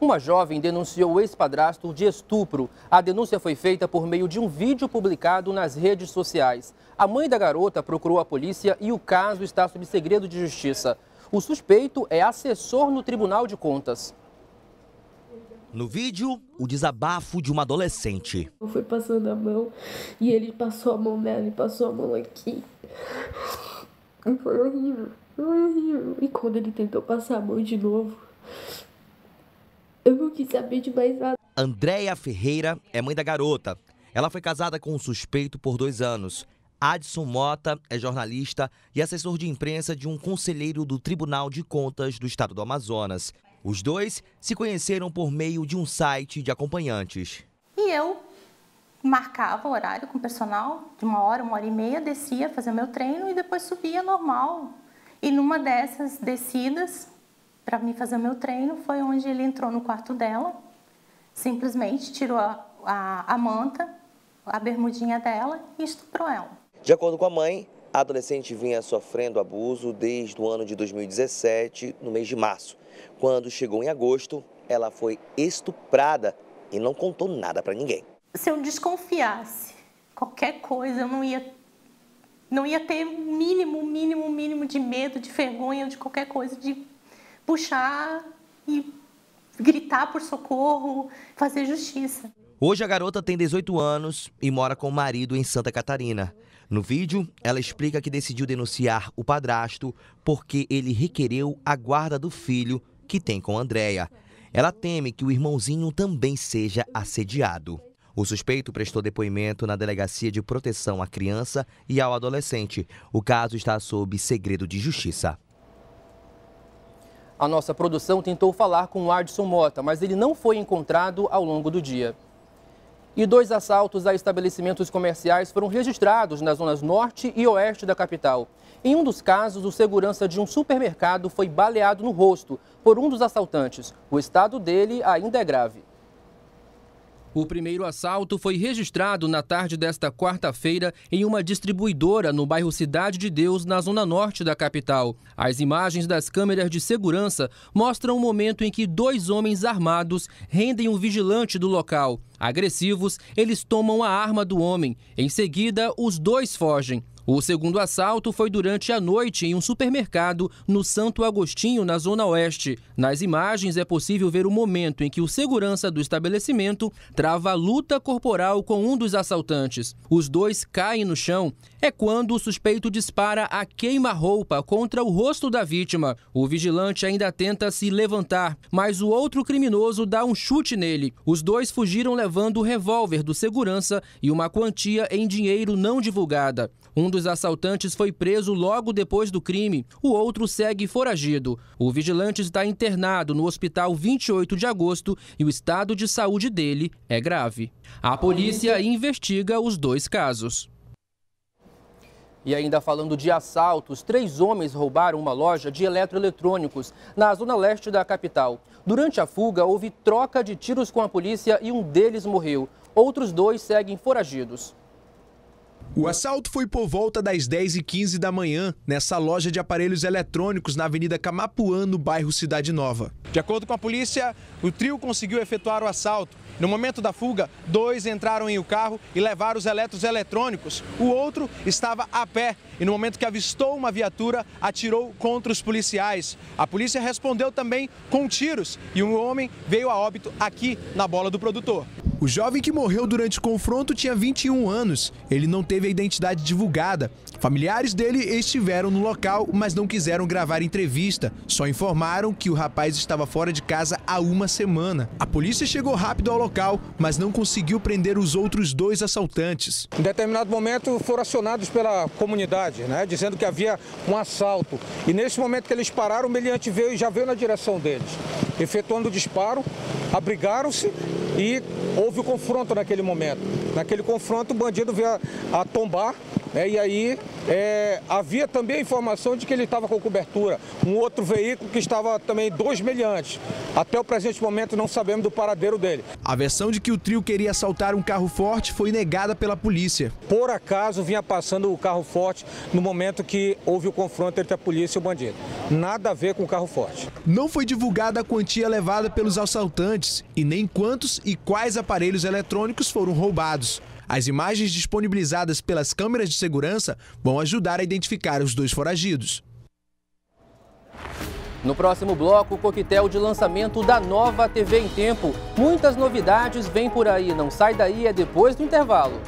Uma jovem denunciou o ex-padrasto de estupro. A denúncia foi feita por meio de um vídeo publicado nas redes sociais. A mãe da garota procurou a polícia e o caso está sob segredo de justiça. O suspeito é assessor no Tribunal de Contas. No vídeo, o desabafo de uma adolescente. Eu fui passando a mão e ele passou a mão nela e passou a mão aqui. E foi horrível, foi horrível. E quando ele tentou passar a mão de novo, eu não quis saber de mais nada. Andréia Ferreira é mãe da garota. Ela foi casada com um suspeito por dois anos. Adson Mota é jornalista e assessor de imprensa de um conselheiro do Tribunal de Contas do Estado do Amazonas. Os dois se conheceram por meio de um site de acompanhantes. E eu marcava o horário com o personal, de uma hora, uma hora e meia, descia, fazer meu treino e depois subia normal. E numa dessas descidas, para mim fazer o meu treino, foi onde ele entrou no quarto dela, simplesmente tirou a, a, a manta, a bermudinha dela e estuprou ela. De acordo com a mãe, a adolescente vinha sofrendo abuso desde o ano de 2017, no mês de março. Quando chegou em agosto, ela foi estuprada e não contou nada para ninguém. Se eu desconfiasse qualquer coisa, eu não ia não ia ter o mínimo, mínimo, mínimo de medo, de vergonha, de qualquer coisa, de puxar e gritar por socorro, fazer justiça. Hoje a garota tem 18 anos e mora com o marido em Santa Catarina. No vídeo, ela explica que decidiu denunciar o padrasto porque ele requereu a guarda do filho que tem com Andréia. Ela teme que o irmãozinho também seja assediado. O suspeito prestou depoimento na Delegacia de Proteção à Criança e ao Adolescente. O caso está sob segredo de justiça. A nossa produção tentou falar com o Ardson Mota, mas ele não foi encontrado ao longo do dia. E dois assaltos a estabelecimentos comerciais foram registrados nas zonas norte e oeste da capital. Em um dos casos, o segurança de um supermercado foi baleado no rosto por um dos assaltantes. O estado dele ainda é grave. O primeiro assalto foi registrado na tarde desta quarta-feira em uma distribuidora no bairro Cidade de Deus, na zona norte da capital. As imagens das câmeras de segurança mostram o momento em que dois homens armados rendem um vigilante do local. Agressivos, eles tomam a arma do homem. Em seguida, os dois fogem. O segundo assalto foi durante a noite em um supermercado no Santo Agostinho, na Zona Oeste. Nas imagens é possível ver o momento em que o segurança do estabelecimento trava a luta corporal com um dos assaltantes. Os dois caem no chão. É quando o suspeito dispara a queima-roupa contra o rosto da vítima. O vigilante ainda tenta se levantar, mas o outro criminoso dá um chute nele. Os dois fugiram levando o revólver do segurança e uma quantia em dinheiro não divulgada. Um dos dos assaltantes foi preso logo depois do crime. O outro segue foragido. O vigilante está internado no hospital 28 de agosto e o estado de saúde dele é grave. A polícia investiga os dois casos. E ainda falando de assaltos, três homens roubaram uma loja de eletroeletrônicos na zona leste da capital. Durante a fuga, houve troca de tiros com a polícia e um deles morreu. Outros dois seguem foragidos. O assalto foi por volta das 10h15 da manhã, nessa loja de aparelhos eletrônicos na Avenida Camapuã, no bairro Cidade Nova. De acordo com a polícia, o trio conseguiu efetuar o assalto. No momento da fuga, dois entraram em o um carro e levaram os eletros eletrônicos. O outro estava a pé e, no momento que avistou uma viatura, atirou contra os policiais. A polícia respondeu também com tiros e um homem veio a óbito aqui na bola do produtor. O jovem que morreu durante o confronto tinha 21 anos. Ele não teve a identidade divulgada. Familiares dele estiveram no local, mas não quiseram gravar entrevista. Só informaram que o rapaz estava fora de casa há uma semana. A polícia chegou rápido ao local, mas não conseguiu prender os outros dois assaltantes. Em determinado momento foram acionados pela comunidade, né, dizendo que havia um assalto. E nesse momento que eles pararam, o meliante veio e já veio na direção deles, efetuando o disparo, abrigaram-se e houve o confronto naquele momento. Naquele confronto, o bandido veio a, a tombar né? E aí é, havia também a informação de que ele estava com cobertura, um outro veículo que estava também dois meliantes. Até o presente momento não sabemos do paradeiro dele. A versão de que o trio queria assaltar um carro forte foi negada pela polícia. Por acaso vinha passando o carro forte no momento que houve o confronto entre a polícia e o bandido. Nada a ver com o carro forte. Não foi divulgada a quantia levada pelos assaltantes e nem quantos e quais aparelhos eletrônicos foram roubados. As imagens disponibilizadas pelas câmeras de segurança vão ajudar a identificar os dois foragidos. No próximo bloco, o coquetel de lançamento da nova TV em Tempo. Muitas novidades vêm por aí, não sai daí, é depois do intervalo.